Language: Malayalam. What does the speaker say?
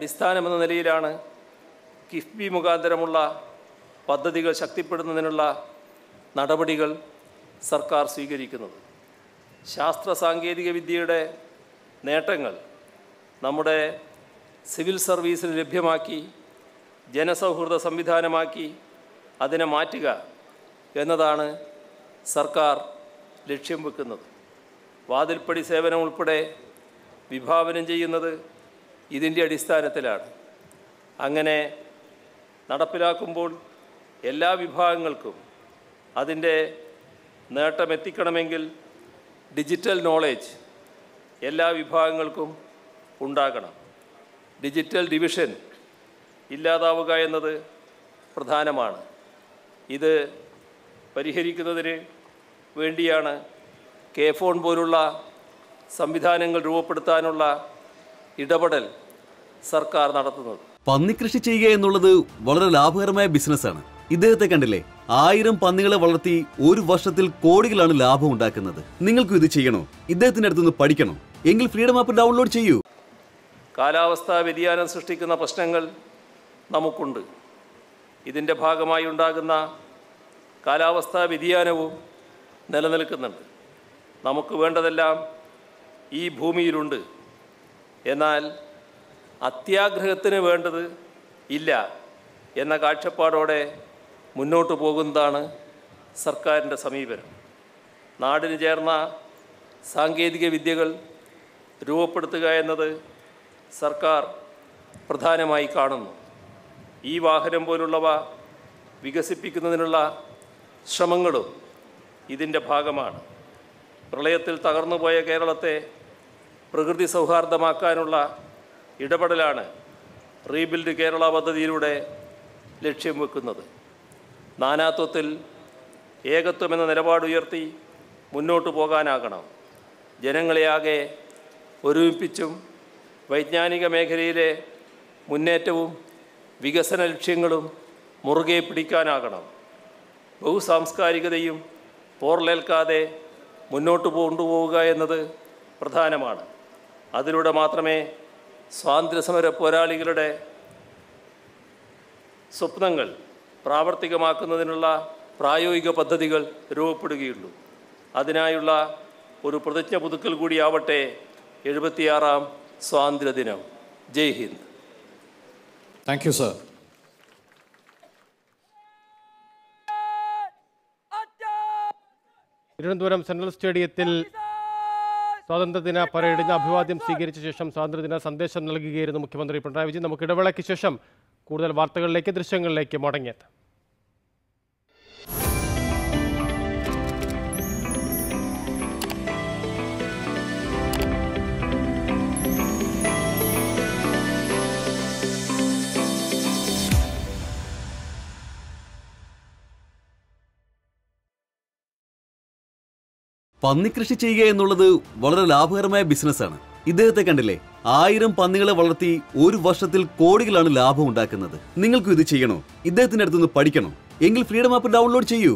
അടിസ്ഥാനമെന്ന നിലയിലാണ് കിഫ്ബി മുഖാന്തരമുള്ള പദ്ധതികൾ ശക്തിപ്പെടുന്നതിനുള്ള നടപടികൾ സർക്കാർ സ്വീകരിക്കുന്നത് ശാസ്ത്ര സാങ്കേതിക വിദ്യയുടെ നേട്ടങ്ങൾ നമ്മുടെ സിവിൽ സർവീസിൽ ലഭ്യമാക്കി ജനസൗഹൃദ സംവിധാനമാക്കി അതിനെ മാറ്റുക എന്നതാണ് സർക്കാർ ലക്ഷ്യം വെക്കുന്നത് വാതിൽപ്പടി സേവനം ഉൾപ്പെടെ വിഭാവനം ചെയ്യുന്നത് ഇതിൻ്റെ അടിസ്ഥാനത്തിലാണ് അങ്ങനെ നടപ്പിലാക്കുമ്പോൾ എല്ലാ വിഭാഗങ്ങൾക്കും അതിൻ്റെ നേട്ടമെത്തിക്കണമെങ്കിൽ ഡിജിറ്റൽ നോളേജ് എല്ലാ വിഭാഗങ്ങൾക്കും ഉണ്ടാകണം ഡിജിറ്റൽ ഡിവിഷൻ ഇല്ലാതാവുക എന്നത് പ്രധാനമാണ് ഇത് പരിഹരിക്കുന്നതിന് വേണ്ടിയാണ് കെ ഫോൺ പോലുള്ള സംവിധാനങ്ങൾ രൂപപ്പെടുത്താനുള്ള ഇടപെടൽ സർക്കാർ നടത്തുന്നത് പന്നികൃഷി ചെയ്യുക എന്നുള്ളത് വളരെ ലാഭകരമായ ബിസിനസ്സാണ് ഇദ്ദേഹത്തെ കണ്ടില്ലേ ആയിരം പന്നികളെ വളർത്തി ഒരു വർഷത്തിൽ കോടികളാണ് ലാഭം ഉണ്ടാക്കുന്നത് നിങ്ങൾക്കും ഇത് ചെയ്യണോ ഇദ്ദേഹത്തിന്റെ അടുത്തുനിന്ന് പഠിക്കണോ എങ്കിൽ ഫ്രീഡം ആപ്പ് ഡൗൺലോഡ് ചെയ്യൂ കാലാവസ്ഥാ വ്യതിയാനം സൃഷ്ടിക്കുന്ന പ്രശ്നങ്ങൾ നമുക്കുണ്ട് ഇതിൻ്റെ ഭാഗമായി ഉണ്ടാകുന്ന കാലാവസ്ഥാ വ്യതിയാനവും നിലനിൽക്കുന്നുണ്ട് നമുക്ക് വേണ്ടതെല്ലാം ഈ ഭൂമിയിലുണ്ട് എന്നാൽ അത്യാഗ്രഹത്തിന് വേണ്ടത് ഇല്ല എന്ന കാഴ്ചപ്പാടോടെ മുന്നോട്ട് പോകുന്നതാണ് സർക്കാരിൻ്റെ സമീപനം നാടിന് ചേർന്ന സാങ്കേതിക വിദ്യകൾ രൂപപ്പെടുത്തുക എന്നത് സർക്കാർ പ്രധാനമായി കാണുന്നു ഈ വാഹനം പോലുള്ളവ വികസിപ്പിക്കുന്നതിനുള്ള ശ്രമങ്ങളും ഇതിൻ്റെ ഭാഗമാണ് പ്രളയത്തിൽ തകർന്നുപോയ കേരളത്തെ പ്രകൃതി സൗഹാർദ്ദമാക്കാനുള്ള ഇടപെടലാണ് റീബിൽഡ് കേരള പദ്ധതിയിലൂടെ ലക്ഷ്യം വെക്കുന്നത് നാനാത്വത്തിൽ ഏകത്വമെന്ന നിലപാടുയർത്തി മുന്നോട്ട് പോകാനാകണം ജനങ്ങളെയാകെ ഒരുമിപ്പിച്ചും വൈജ്ഞാനിക മേഖലയിലെ മുന്നേറ്റവും വികസന ലക്ഷ്യങ്ങളും മുറുകെ പിടിക്കാനാകണം ബഹുസാംസ്കാരികതയും പോർലേൽക്കാതെ മുന്നോട്ട് കൊണ്ടുപോവുക എന്നത് പ്രധാനമാണ് അതിലൂടെ മാത്രമേ സ്വാതന്ത്ര്യസമര പോരാളികളുടെ സ്വപ്നങ്ങൾ പ്രാവർത്തികമാക്കുന്നതിനുള്ള പ്രായോഗിക പദ്ധതികൾ രൂപപ്പെടുകയുള്ളൂ അതിനായുള്ള ഒരു പ്രതിജ്ഞ പുതുക്കൽ കൂടിയാവട്ടെ എഴുപത്തിയാറാം സ്വാതന്ത്ര്യദിനം Jai Hind thank you sir Thiruvananthapuram central സ്റ്റേഡിയത്തിൽ സ്വാതന്ത്ര്യദിന പരേഡിന് അഭിവാദ്യം സ്വീകരിച്ച ശേഷം സ്വാതന്ത്ര്യദിന സന്ദേശം നൽകുകയായിരുന്നു മുഖ്യമന്ത്രി പിണറായി വിജയൻ നമുക്ക് ഇടവേളയ്ക്ക് ശേഷം കൂടുതൽ വാർത്തകളിലേക്ക് ദൃശ്യങ്ങളിലേക്ക് മടങ്ങിയെത്താം കൃഷി ചെയ്യുക എന്നുള്ളത് വളരെ ലാഭകരമായ ബിസിനസ്സാണ് ഇദ്ദേഹത്തെ കണ്ടില്ലേ ആയിരം പന്നികളെ വളർത്തി ഒരു വർഷത്തിൽ കോടികളാണ് ലാഭം ഉണ്ടാക്കുന്നത് നിങ്ങൾക്കും ഇത് ചെയ്യണോ ഇദ്ദേഹത്തിന്റെ അടുത്തുനിന്ന് പഠിക്കണോ എങ്കിൽ ഫ്രീഡം ആപ്പ് ഡൗൺലോഡ് ചെയ്യൂ